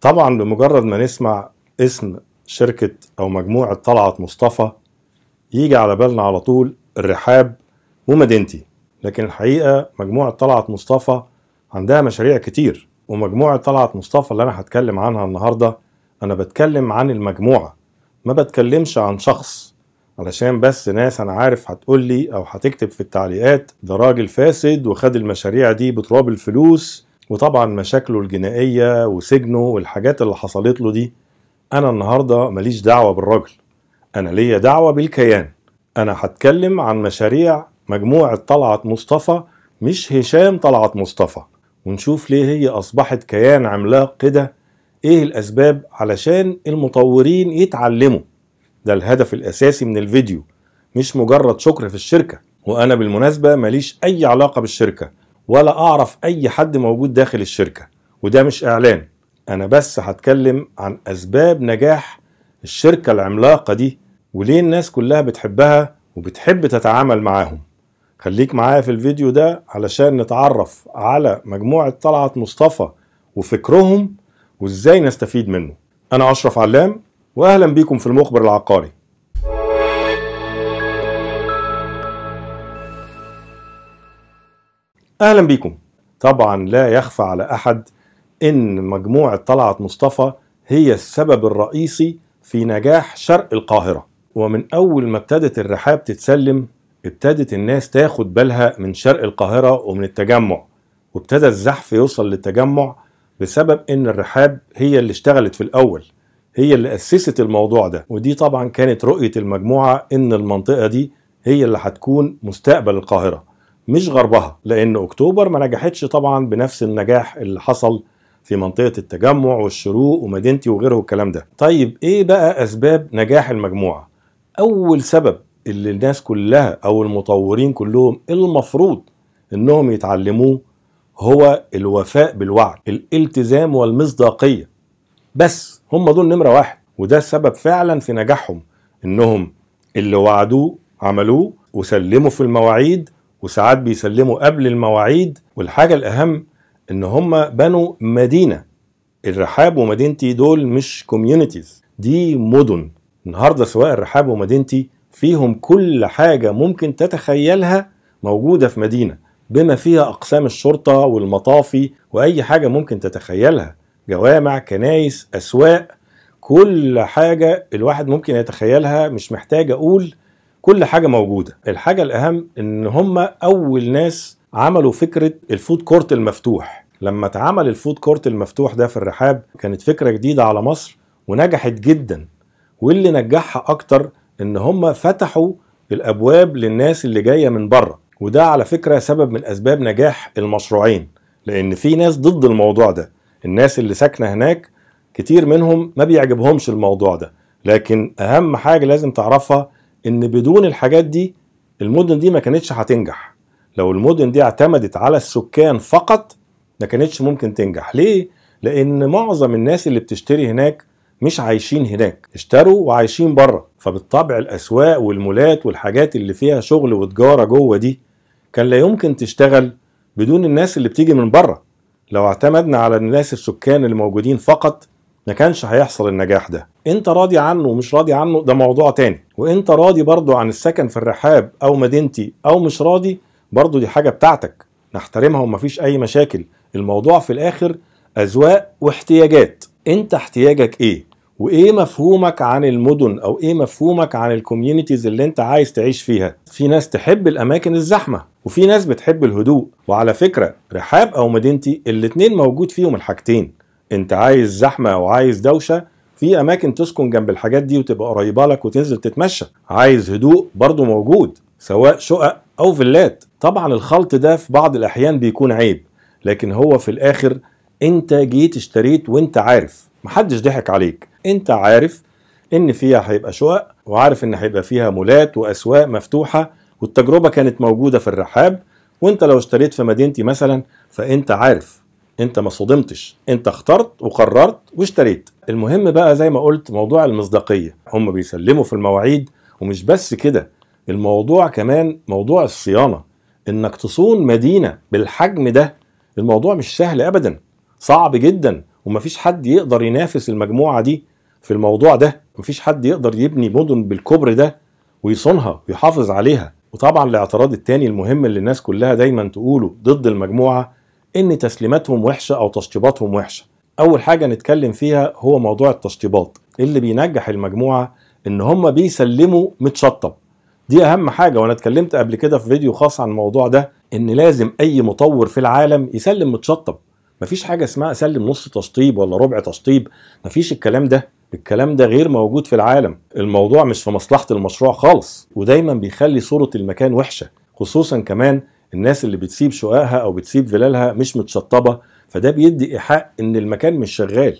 طبعا بمجرد ما نسمع اسم شركة أو مجموعة طلعت مصطفى يجي على بالنا على طول الرحاب ومدينتي لكن الحقيقة مجموعة طلعت مصطفى عندها مشاريع كتير ومجموعة طلعت مصطفى اللي أنا هتكلم عنها النهاردة أنا بتكلم عن المجموعة ما بتكلمش عن شخص علشان بس ناس أنا عارف هتقولي أو هتكتب في التعليقات ده راجل فاسد وخد المشاريع دي بتراب الفلوس وطبعا مشاكله الجنائيه وسجنه والحاجات اللي حصلت له دي انا النهارده ماليش دعوه بالراجل انا ليا دعوه بالكيان انا هتكلم عن مشاريع مجموعه طلعت مصطفى مش هشام طلعت مصطفى ونشوف ليه هي اصبحت كيان عملاق كده ايه الاسباب علشان المطورين يتعلموا ده الهدف الاساسي من الفيديو مش مجرد شكر في الشركه وانا بالمناسبه ماليش اي علاقه بالشركه ولا اعرف اي حد موجود داخل الشركه وده مش اعلان انا بس هتكلم عن اسباب نجاح الشركه العملاقه دي وليه الناس كلها بتحبها وبتحب تتعامل معاهم خليك معايا في الفيديو ده علشان نتعرف على مجموعه طلعت مصطفى وفكرهم وازاي نستفيد منه انا اشرف علام واهلا بيكم في المخبر العقاري اهلا بيكم طبعا لا يخفى على احد ان مجموعه طلعت مصطفى هي السبب الرئيسي في نجاح شرق القاهره ومن اول ما ابتدت الرحاب تتسلم ابتدت الناس تاخد بالها من شرق القاهره ومن التجمع وابتدى الزحف يوصل للتجمع بسبب ان الرحاب هي اللي اشتغلت في الاول هي اللي اسست الموضوع ده ودي طبعا كانت رؤيه المجموعه ان المنطقه دي هي اللي هتكون مستقبل القاهره مش غربها لان اكتوبر ما نجحتش طبعا بنفس النجاح اللي حصل في منطقة التجمع والشروق ومدينتي وغيره والكلام ده طيب ايه بقى اسباب نجاح المجموعة اول سبب اللي الناس كلها او المطورين كلهم المفروض انهم يتعلموه هو الوفاء بالوعد الالتزام والمصداقية بس هم دول نمرة واحد وده السبب فعلا في نجاحهم انهم اللي وعدوه عملوه وسلموا في المواعيد وساعات بيسلموا قبل المواعيد والحاجه الاهم ان هم بنوا مدينه الرحاب ومدينتي دول مش كوميونيتيز دي مدن النهارده سواء الرحاب ومدينتي فيهم كل حاجه ممكن تتخيلها موجوده في مدينه بما فيها اقسام الشرطه والمطافي واي حاجه ممكن تتخيلها جوامع كنايس اسواق كل حاجه الواحد ممكن يتخيلها مش محتاج اقول كل حاجه موجوده الحاجه الاهم ان هم اول ناس عملوا فكره الفود كورت المفتوح لما اتعمل الفود كورت المفتوح ده في الرحاب كانت فكره جديده على مصر ونجحت جدا واللي نجحها اكتر ان هم فتحوا الابواب للناس اللي جايه من بره وده على فكره سبب من اسباب نجاح المشروعين لان في ناس ضد الموضوع ده الناس اللي ساكنه هناك كتير منهم ما بيعجبهمش الموضوع ده لكن اهم حاجه لازم تعرفها ان بدون الحاجات دي المدن دي ما كانتش هتنجح لو المدن دي اعتمدت على السكان فقط ما كانتش ممكن تنجح ليه لان معظم الناس اللي بتشتري هناك مش عايشين هناك اشتروا وعايشين بره فبالطبع الاسواق والمولات والحاجات اللي فيها شغل وتجاره جوه دي كان لا يمكن تشتغل بدون الناس اللي بتيجي من بره لو اعتمدنا على الناس السكان اللي موجودين فقط ما كانش هيحصل النجاح ده انت راضي عنه ومش راضي عنه ده موضوع تاني وانت راضي برضو عن السكن في الرحاب او مدينتي او مش راضي برضو دي حاجة بتاعتك نحترمها ومفيش اي مشاكل الموضوع في الاخر اذواق واحتياجات انت احتياجك ايه وايه مفهومك عن المدن او ايه مفهومك عن الكوميونيتيز اللي انت عايز تعيش فيها في ناس تحب الاماكن الزحمه وفي ناس بتحب الهدوء وعلى فكره رحاب او مدينتي الاتنين موجود فيهم الحاجتين انت عايز زحمه او عايز دوشه في اماكن تسكن جنب الحاجات دي وتبقى قريبه لك وتنزل تتمشى عايز هدوء برضو موجود سواء شقق او فيلات طبعا الخلط ده في بعض الاحيان بيكون عيب لكن هو في الاخر انت جيت اشتريت وانت عارف محدش ضحك عليك انت عارف ان فيها هيبقى شقق وعارف ان هيبقى فيها مولات واسواق مفتوحه والتجربه كانت موجوده في الرحاب وانت لو اشتريت في مدينتي مثلا فانت عارف انت ما صدمتش انت اخترت وقررت واشتريت المهم بقى زي ما قلت موضوع المصداقيه هم بيسلموا في المواعيد ومش بس كده الموضوع كمان موضوع الصيانه انك تصون مدينه بالحجم ده الموضوع مش سهل ابدا صعب جدا ومفيش حد يقدر ينافس المجموعه دي في الموضوع ده مفيش حد يقدر يبني مدن بالكبر ده ويصونها ويحافظ عليها وطبعا الاعتراض التاني المهم اللي الناس كلها دايما تقوله ضد المجموعه ان تسليماتهم وحشه او تشطيباتهم وحشه اول حاجه نتكلم فيها هو موضوع التشطيبات اللي بينجح المجموعه ان هم بيسلموا متشطب دي اهم حاجه وانا اتكلمت قبل كده في فيديو خاص عن الموضوع ده ان لازم اي مطور في العالم يسلم متشطب مفيش حاجه اسمها اسلم نص تشطيب ولا ربع تشطيب مفيش الكلام ده الكلام ده غير موجود في العالم الموضوع مش في مصلحه المشروع خالص ودايما بيخلي صوره المكان وحشه خصوصا كمان الناس اللي بتسيب شققها او بتسيب فلالها مش متشطبه فده بيدي ايحاء ان المكان مش شغال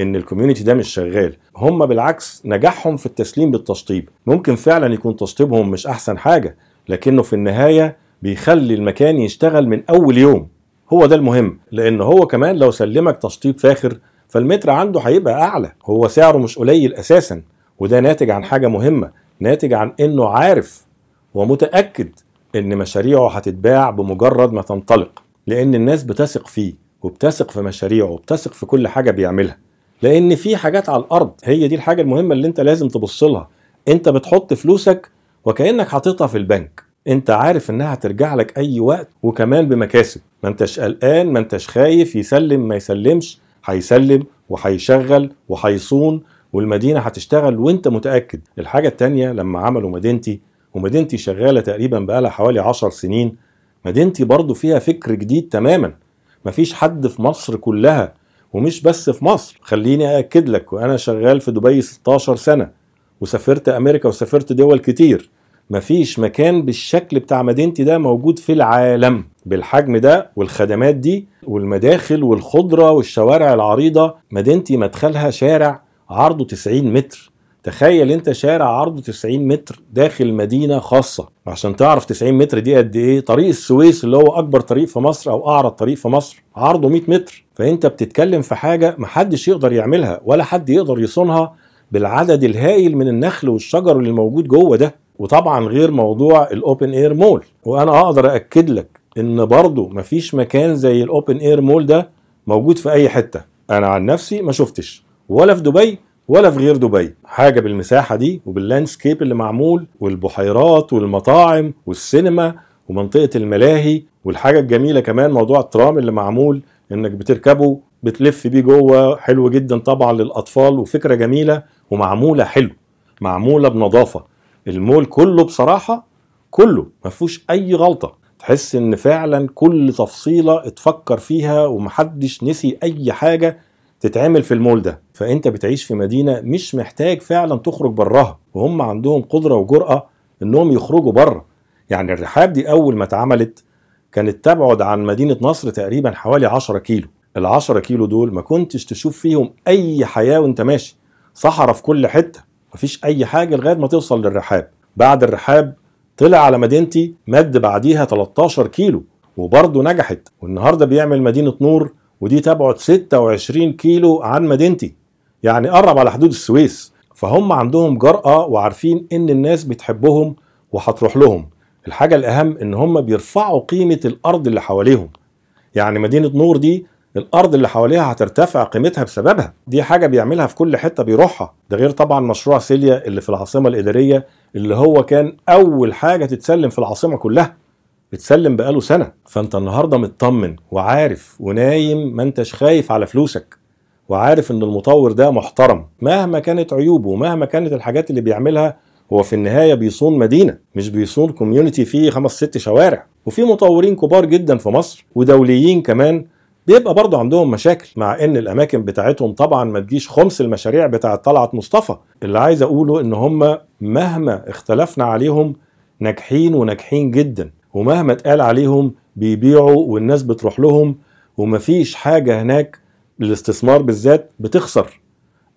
ان الكوميونتي ده مش شغال هم بالعكس نجاحهم في التسليم بالتشطيب ممكن فعلا يكون تشطيبهم مش احسن حاجه لكنه في النهايه بيخلي المكان يشتغل من اول يوم هو ده المهم لان هو كمان لو سلمك تشطيب فاخر فالمتر عنده هيبقى اعلى هو سعره مش قليل اساسا وده ناتج عن حاجه مهمه ناتج عن انه عارف ومتاكد ان مشاريعه هتتباع بمجرد ما تنطلق لان الناس بتثق فيه وبتثق في مشاريعه وبتثق في كل حاجه بيعملها لان في حاجات على الارض هي دي الحاجه المهمه اللي انت لازم تبص لها انت بتحط فلوسك وكانك حاططها في البنك انت عارف انها هترجع لك اي وقت وكمان بمكاسب ما انتش قلقان ما انتش خايف يسلم ما يسلمش هيسلم وهيشغل وهيصون والمدينه هتشتغل وانت متاكد الحاجه التانيه لما عملوا مدينتي ومدينتي شغاله تقريبا بقالها حوالي 10 سنين مدينتي برضو فيها فكر جديد تماما مفيش حد في مصر كلها ومش بس في مصر خليني أأكد لك وأنا شغال في دبي 16 سنة وسافرت أمريكا وسافرت دول كتير مفيش مكان بالشكل بتاع مدينتي ده موجود في العالم بالحجم ده والخدمات دي والمداخل والخضرة والشوارع العريضة مدينتي مدخلها شارع عرضه 90 متر تخيل انت شارع عرضه 90 متر داخل مدينه خاصه عشان تعرف 90 متر دي قد ايه طريق السويس اللي هو اكبر طريق في مصر او اعرض طريق في مصر عرضه 100 متر فانت بتتكلم في حاجه محدش يقدر يعملها ولا حد يقدر يصونها بالعدد الهائل من النخل والشجر اللي موجود جوه ده وطبعا غير موضوع الاوبن اير مول وانا اقدر اكد لك ان برضه مفيش مكان زي الاوبن اير مول ده موجود في اي حته انا عن نفسي ما شفتش ولا في دبي ولا في غير دبي حاجه بالمساحه دي وباللاندسكيب اللي معمول والبحيرات والمطاعم والسينما ومنطقه الملاهي والحاجه الجميله كمان موضوع الترام اللي معمول انك بتركبه بتلف بيه جوه حلو جدا طبعا للاطفال وفكره جميله ومعموله حلو معموله بنظافه المول كله بصراحه كله ما فيهوش اي غلطه تحس ان فعلا كل تفصيله اتفكر فيها ومحدش نسي اي حاجه تتعمل في المول ده فانت بتعيش في مدينه مش محتاج فعلا تخرج براها وهم عندهم قدره وجرأه انهم يخرجوا بره يعني الرحاب دي اول ما اتعملت كانت تبعد عن مدينه نصر تقريبا حوالي 10 كيلو ال 10 كيلو دول ما كنتش تشوف فيهم اي حياه وانت ماشي صحراء في كل حته مفيش اي حاجه لغايه ما توصل للرحاب بعد الرحاب طلع على مدينتي مد بعديها 13 كيلو وبرضه نجحت والنهارده بيعمل مدينه نور ودي تبعد 26 كيلو عن مدينتي يعني قرب على حدود السويس فهم عندهم جرأة وعارفين ان الناس بتحبهم وهتروح لهم الحاجة الأهم ان هم بيرفعوا قيمة الأرض اللي حواليهم يعني مدينة نور دي الارض اللي حواليها هترتفع قيمتها بسببها دي حاجه بيعملها في كل حته بيروحها ده غير طبعا مشروع سيليا اللي في العاصمه الاداريه اللي هو كان اول حاجه تتسلم في العاصمه كلها بتسلم بقاله سنه فانت النهارده مطمن وعارف ونايم ما انتش خايف على فلوسك وعارف ان المطور ده محترم مهما كانت عيوبه ومهما كانت الحاجات اللي بيعملها هو في النهايه بيصون مدينه مش بيصون كوميونيتي فيه خمس ست شوارع وفي مطورين كبار جدا في مصر ودوليين كمان بيبقى برضه عندهم مشاكل مع ان الاماكن بتاعتهم طبعا ما تجيش خمس المشاريع بتاعه طلعت مصطفى اللي عايز اقوله ان هم مهما اختلفنا عليهم ناجحين وناجحين جدا ومهما اتقال عليهم بيبيعوا والناس بتروح لهم ومفيش حاجه هناك الاستثمار بالذات بتخسر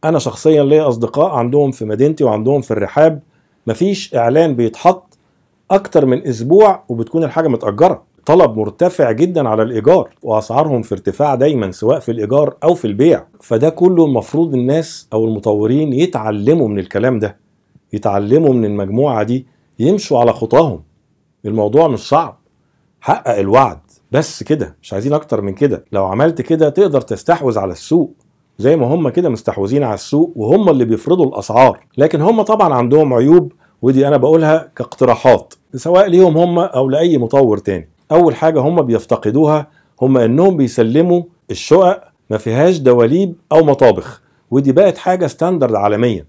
انا شخصيا ليا اصدقاء عندهم في مدينتي وعندهم في الرحاب مفيش اعلان بيتحط اكتر من اسبوع وبتكون الحاجه متاجره طلب مرتفع جدا على الايجار واسعارهم في ارتفاع دايما سواء في الايجار او في البيع فده كله المفروض الناس او المطورين يتعلموا من الكلام ده يتعلموا من المجموعه دي يمشوا على خطاهم الموضوع مش صعب حقق الوعد بس كده مش عايزين اكتر من كده لو عملت كده تقدر تستحوذ على السوق زي ما هم كده مستحوذين على السوق وهم اللي بيفرضوا الاسعار لكن هم طبعا عندهم عيوب ودي انا بقولها كاقتراحات سواء ليهم هم او لاي مطور تاني اول حاجه هم بيفتقدوها هم انهم بيسلموا الشقق ما فيهاش دواليب او مطابخ ودي بقت حاجه ستاندرد عالميا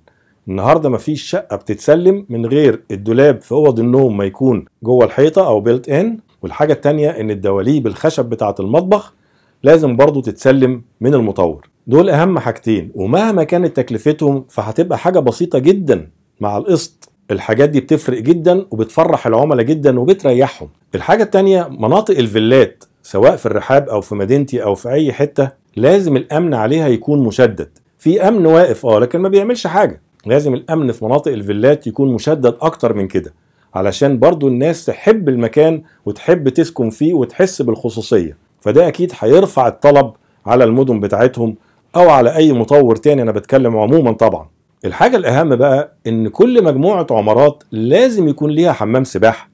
النهارده مفيش شقه بتتسلم من غير الدولاب في اوض النوم ما يكون جوه الحيطه او بيلت ان والحاجه الثانيه ان الدواليب الخشب بتاعه المطبخ لازم برضو تتسلم من المطور دول اهم حاجتين ومهما كانت تكلفتهم فهتبقى حاجه بسيطه جدا مع القسط الحاجات دي بتفرق جدا وبتفرح العملاء جدا وبتريحهم الحاجه الثانيه مناطق الفيلات سواء في الرحاب او في مدينتي او في اي حته لازم الامن عليها يكون مشدد في امن واقف اه لكن ما بيعملش حاجه لازم الامن في مناطق الفيلات يكون مشدد اكتر من كده علشان برضو الناس تحب المكان وتحب تسكن فيه وتحس بالخصوصيه فده اكيد هيرفع الطلب على المدن بتاعتهم او على اي مطور تاني انا بتكلم عموما طبعا الحاجة الأهم بقى إن كل مجموعة عمارات لازم يكون ليها حمام سباحة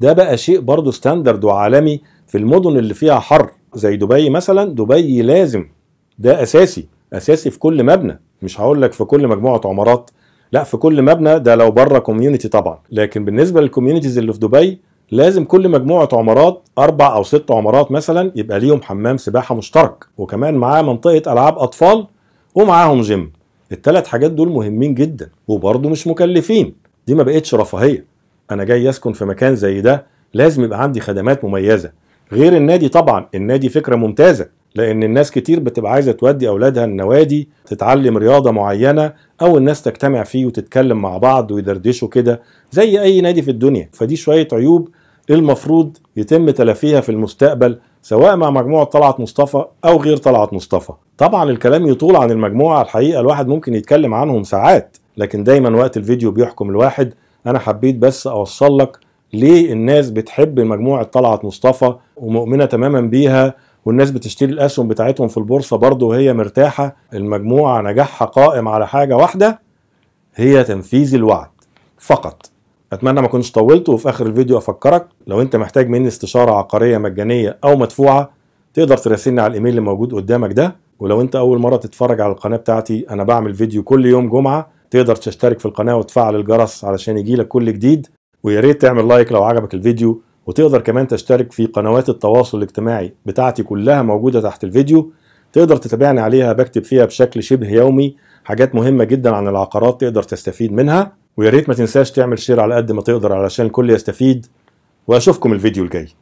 ده بقى شيء برضو ستاندرد وعالمي في المدن اللي فيها حر زي دبي مثلا دبي لازم ده أساسي أساسي في كل مبنى مش هقول لك في كل مجموعه عمارات لا في كل مبنى ده لو بره كوميونتي طبعا لكن بالنسبه للكوميونتيز اللي في دبي لازم كل مجموعة عمارات أربع أو ست عمارات مثلا يبقى ليهم حمام سباحة مشترك وكمان معاه منطقة ألعاب أطفال ومعاهم جيم التلات حاجات دول مهمين جدا وبرضه مش مكلفين دي ما بقتش رفاهية أنا جاي أسكن في مكان زي ده لازم يبقى عندي خدمات مميزة غير النادي طبعا النادي فكرة ممتازة لان الناس كتير بتبقى عايزه تودي اولادها النوادي تتعلم رياضه معينه او الناس تجتمع فيه وتتكلم مع بعض ويدردشوا كده زي اي نادي في الدنيا فدي شويه عيوب المفروض يتم تلافيها في المستقبل سواء مع مجموعه طلعت مصطفى او غير طلعت مصطفى طبعا الكلام يطول عن المجموعه الحقيقه الواحد ممكن يتكلم عنهم ساعات لكن دايما وقت الفيديو بيحكم الواحد انا حبيت بس اوصل لك ليه الناس بتحب مجموعه طلعت مصطفى ومؤمنه تماما بيها والناس بتشتري الاسهم بتاعتهم في البورصه برضه وهي مرتاحه المجموعه نجاحها قائم على حاجه واحده هي تنفيذ الوعد فقط اتمنى ما كنتش طولت وفي اخر الفيديو افكرك لو انت محتاج مني استشاره عقاريه مجانيه او مدفوعه تقدر تراسلني على الايميل اللي موجود قدامك ده ولو انت اول مره تتفرج على القناه بتاعتي انا بعمل فيديو كل يوم جمعه تقدر تشترك في القناه وتفعل الجرس علشان يجيلك كل جديد ويا ريت تعمل لايك لو عجبك الفيديو وتقدر كمان تشترك في قنوات التواصل الاجتماعي بتاعتي كلها موجودة تحت الفيديو تقدر تتابعني عليها بكتب فيها بشكل شبه يومي حاجات مهمة جدا عن العقارات تقدر تستفيد منها وياريت ما تنساش تعمل شير على قد ما تقدر علشان الكل يستفيد واشوفكم الفيديو الجاي